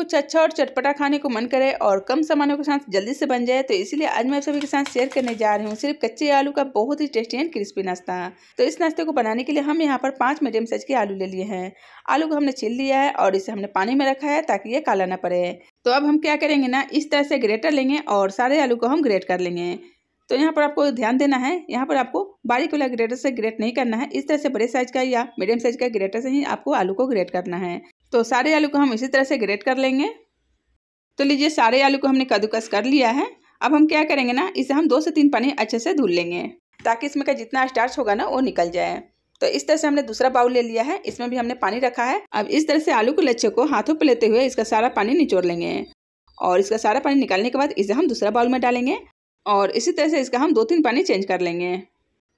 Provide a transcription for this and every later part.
कुछ अच्छा और चटपटा खाने को मन करे और कम सामानों के साथ जल्दी से बन जाए तो इसीलिए आज मैं आप सभी के साथ शेयर करने जा रही हूँ सिर्फ कच्चे आलू का बहुत ही टेस्टी एंड क्रिस्पी नाश्ता तो इस नाश्ते को बनाने के लिए हम यहाँ पर पाँच मीडियम साइज के आलू ले लिए हैं आलू को हमने छील लिया है और इसे हमने पानी में रखा है ताकि ये काला ना पड़े तो अब हम क्या करेंगे ना इस तरह से ग्रेटर लेंगे और सारे आलू को हम ग्रेट कर लेंगे तो यहाँ पर आपको ध्यान देना है यहाँ पर आपको बारीक वाला ग्रेटर से ग्रेट नहीं करना है इस तरह से बड़े साइज का या मीडियम साइज का ग्रेटर से ही आपको आलू को ग्रेट करना है तो सारे आलू को हम इसी तरह से ग्रेट कर लेंगे तो लीजिए सारे आलू को हमने कद्दूकस कर लिया है अब हम क्या करेंगे ना इसे हम दो से तीन पानी अच्छे से धुल लेंगे ताकि इसमें का जितना स्टार्च होगा ना वो निकल जाए तो इस तरह से हमने दूसरा बाउल ले लिया है इसमें भी हमने पानी रखा है अब इस तरह से आलू के लच्छे को हाथों पर लेते हुए इसका सारा पानी निचोड़ लेंगे और इसका सारा पानी निकालने के बाद इसे हम दूसरा बाउल में डालेंगे और इसी तरह से इसका हम दो तीन पानी चेंज कर लेंगे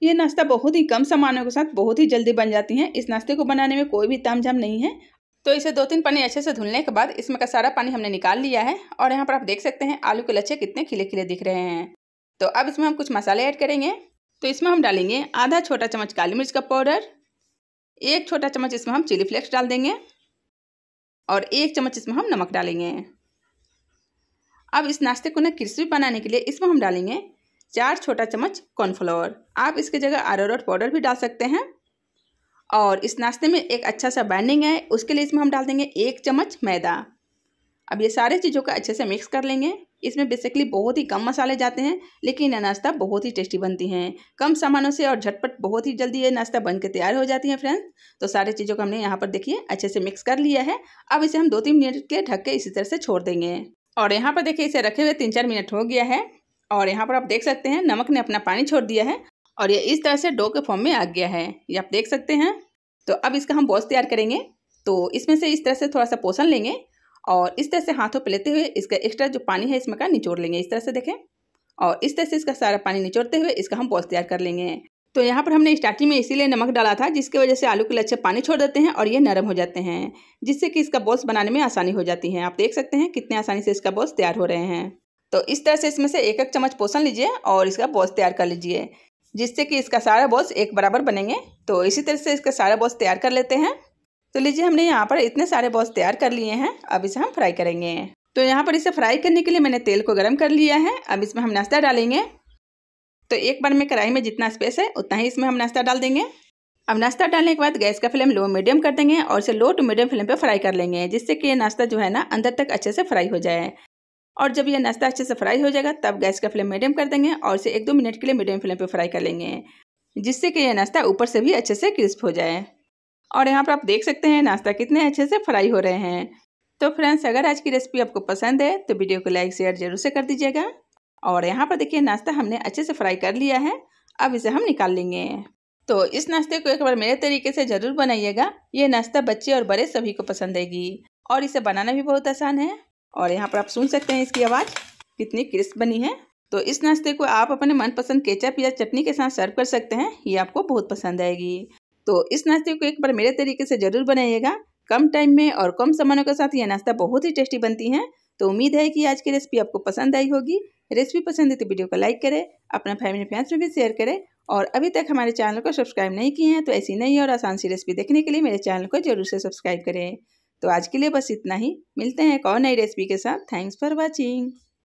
ये नाश्ता बहुत ही कम सामानों के साथ बहुत ही जल्दी बन जाती है इस नाश्ते को बनाने में कोई भी तामझाम नहीं है तो इसे दो तीन पानी अच्छे से धुलने के बाद इसमें का सारा पानी हमने निकाल लिया है और यहाँ पर आप देख सकते हैं आलू के लच्छे कितने खिले खिले दिख रहे हैं तो अब इसमें हम कुछ मसाले ऐड करेंगे तो इसमें हम डालेंगे आधा छोटा चम्मच काली मिर्च का पाउडर एक छोटा चम्मच इसमें हम चिली फ्लेक्स डाल देंगे और एक चम्मच इसमें हम नमक डालेंगे अब इस नाश्ते को ना क्रिस्पी बनाने के लिए इसमें हम डालेंगे चार छोटा चम्मच कॉर्नफ्लोर आप इसके जगह आरोरोट पाउडर भी डाल सकते हैं और इस नाश्ते में एक अच्छा सा बाइंडिंग है उसके लिए इसमें हम डाल देंगे एक चम्मच मैदा अब ये सारे चीज़ों को अच्छे से मिक्स कर लेंगे इसमें बेसिकली बहुत ही कम मसाले जाते हैं लेकिन यह नाश्ता बहुत ही टेस्टी बनती हैं कम सामानों से और झटपट बहुत ही जल्दी ये नाश्ता बन के तैयार हो जाती है फ्रेंड्स तो सारे चीज़ों को हमने यहाँ पर देखिए अच्छे से मिक्स कर लिया है अब इसे हम दो तीन मिनट के ढक के इसी तरह से छोड़ देंगे और यहाँ पर देखिए इसे रखे हुए तीन चार मिनट हो गया है और यहाँ पर आप देख सकते हैं नमक ने अपना पानी छोड़ दिया है और ये इस तरह से डो के फॉर्म में आ गया है ये आप देख सकते हैं तो अब इसका हम बॉल्स तैयार करेंगे तो इसमें से इस तरह से थोड़ा सा पोषण लेंगे और इस तरह से हाथों पर लेते हुए इसका एक्स्ट्रा जो पानी है इसमें का निचोड़ लेंगे इस तरह से देखें और इस तरह से इसका सारा पानी निचोड़ते हुए इसका हम बॉल्स तैयार कर लेंगे तो यहाँ पर हमने स्टार्टिंग में इसीलिए नमक डाला था जिसकी वजह से आलू के लच्छे पानी छोड़ देते हैं और ये नरम हो जाते हैं जिससे कि इसका बॉल्स बनाने में आसानी हो जाती है आप देख सकते हैं कितने आसानी से इसका बॉल्स तैयार हो रहे हैं तो इस तरह से इसमें से एक एक चम्मच पोषण लीजिए और इसका बॉल्स तैयार कर लीजिए जिससे कि इसका सारा बॉल्स एक बराबर बनेंगे तो इसी तरह से इसका सारा बॉल्स तैयार कर लेते हैं तो लीजिए हमने यहाँ पर इतने सारे बॉल्स तैयार कर लिए हैं अब इसे हम फ्राई करेंगे तो यहाँ पर इसे फ्राई करने के लिए मैंने तेल को गर्म कर लिया है अब इसमें हम नाश्ता डालेंगे तो एक बार में कढ़ाई में जितना स्पेस है उतना ही इसमें हम नाश्ता डाल देंगे अब नाश्ता डालने के बाद गैस का फ्लेम लो मीडियम कर देंगे और इसे लो टू मीडियम फ्लेम पर फ्राई कर लेंगे जिससे कि ये नाश्ता जो है ना अंदर तक अच्छे से फ्राई हो जाए और जब यह नाश्ता अच्छे से फ्राई हो जाएगा तब गैस का फ्लेम मीडियम कर देंगे और इसे एक दो मिनट के लिए मीडियम फ्लेम पर फ्राई कर लेंगे जिससे कि यह नाश्ता ऊपर से भी अच्छे से क्रिस्प हो जाए और यहाँ पर आप देख सकते हैं नाश्ता कितने अच्छे से फ्राई हो रहे हैं तो फ्रेंड्स अगर आज की रेसिपी आपको पसंद है तो वीडियो को लाइक शेयर जरूर से कर दीजिएगा और यहाँ पर देखिए नाश्ता हमने अच्छे से फ्राई कर लिया है अब इसे हम निकाल लेंगे तो इस नाश्ते को एक बार मेरे तरीके से ज़रूर बनाइएगा ये नाश्ता बच्चे और बड़े सभी को पसंद आएगी और इसे बनाना भी बहुत आसान है और यहाँ पर आप सुन सकते हैं इसकी आवाज़ कितनी क्रिस्प बनी है तो इस नाश्ते को आप अपने मनपसंद केचप या चटनी के साथ सर्व कर सकते हैं ये आपको बहुत पसंद आएगी तो इस नाश्ते को एक बार मेरे तरीके से ज़रूर बनाइएगा कम टाइम में और कम सामानों के साथ यह नाश्ता बहुत ही टेस्टी बनती है तो उम्मीद है कि आज की रेसिपी आपको पसंद आई होगी रेसिपी पसंद है तो वीडियो को लाइक करें अपने फैमिली फ्रेंड्स में भी शेयर करें और अभी तक हमारे चैनल को सब्सक्राइब नहीं किए हैं तो ऐसी नई और आसान सी रेसिपी देखने के लिए मेरे चैनल को जरूर से सब्सक्राइब करें तो आज के लिए बस इतना ही मिलते हैं एक और नई रेसिपी के साथ थैंक्स फॉर वॉचिंग